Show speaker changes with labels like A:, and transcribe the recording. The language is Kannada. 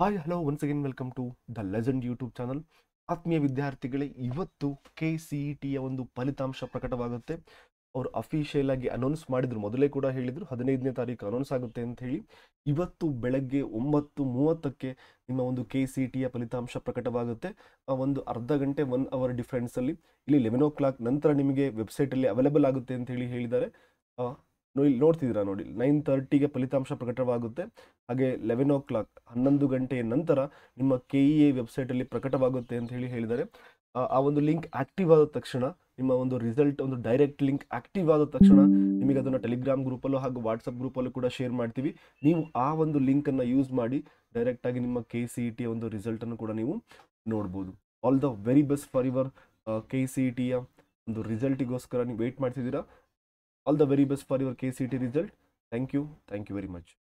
A: Hi hello once again welcome to the legend YouTube channel ಆತ್ಮೀಯ ವಿದ್ಯಾರ್ಥಿಗಳೇ ಇವತ್ತು ಕೆ ಸಿ ಇ ಟಿಯ ಒಂದು ಫಲಿತಾಂಶ ಪ್ರಕಟವಾಗುತ್ತೆ ಅವರು ಅಫಿಷಿಯಲ್ ಆಗಿ ಅನೌನ್ಸ್ ಮಾಡಿದ್ರು ಮೊದಲೇ ಕೂಡ ಹೇಳಿದರು ಹದಿನೈದನೇ ತಾರೀಕು ಅನೌನ್ಸ್ ಆಗುತ್ತೆ ಅಂತ ಹೇಳಿ ಇವತ್ತು ಬೆಳಗ್ಗೆ ಒಂಬತ್ತು ಮೂವತ್ತಕ್ಕೆ ನಿಮ್ಮ ಒಂದು ಕೆ ಸಿ ಟಿಯ ಫಲಿತಾಂಶ ಪ್ರಕಟವಾಗುತ್ತೆ ಒಂದು ಅರ್ಧ ಗಂಟೆ ಒನ್ ಅವರ್ ಡಿಫ್ರೆನ್ಸಲ್ಲಿ ಇಲ್ಲಿ ಲೆವೆನ್ ಓ ಕ್ಲಾಕ್ ನಂತರ ನಿಮಗೆ ವೆಬ್ಸೈಟಲ್ಲಿ ಅವೈಲೇಬಲ್ ಆಗುತ್ತೆ ಅಂತ ಹೇಳಿ ಹೇಳಿದ್ದಾರೆ ಇಲ್ಲಿ ನೋಡ್ತಿದ್ದೀರಾ ನೋಡಿ ನೈನ್ ತರ್ಟಿಗೆ ಫಲಿತಾಂಶ ಪ್ರಕಟವಾಗುತ್ತೆ ಹಾಗೆ ಲೆವೆನ್ ಓ ಕ್ಲಾಕ್ ಹನ್ನೊಂದು ಗಂಟೆಯ ನಂತರ ನಿಮ್ಮ ಕೆ ಇ ಎ ವೆಬ್ಸೈಟಲ್ಲಿ ಪ್ರಕಟವಾಗುತ್ತೆ ಅಂತ ಹೇಳಿ ಹೇಳಿದ್ದಾರೆ ಆ ಒಂದು ಲಿಂಕ್ ಆಕ್ಟಿವ್ ಆದ ತಕ್ಷಣ ನಿಮ್ಮ ಒಂದು ರಿಸಲ್ಟ್ ಒಂದು ಡೈರೆಕ್ಟ್ ಲಿಂಕ್ ಆಕ್ಟಿವ್ ಆದ ತಕ್ಷಣ ನಿಮಗೆ ಅದನ್ನು ಟೆಲಿಗ್ರಾಮ್ ಗ್ರೂಪಲ್ಲೂ ಹಾಗೂ ವಾಟ್ಸಪ್ ಗ್ರೂಪಲ್ಲೂ ಕೂಡ ಶೇರ್ ಮಾಡ್ತೀವಿ ನೀವು ಆ ಒಂದು ಲಿಂಕನ್ನು ಯೂಸ್ ಮಾಡಿ ಡೈರೆಕ್ಟಾಗಿ ನಿಮ್ಮ ಕೆ ಸಿ ಇ ಟಿಯ ಒಂದು ರಿಸಲ್ಟನ್ನು ಕೂಡ ನೀವು ನೋಡ್ಬೋದು all the very best for your K C E ಟಿಯ ಒಂದು ರಿಸಲ್ಟಿಗೋಸ್ಕರ ನೀವು ವೇಟ್ ಮಾಡ್ತಿದ್ದೀರಾ all the very best for your KCT result. Thank you. Thank you very much.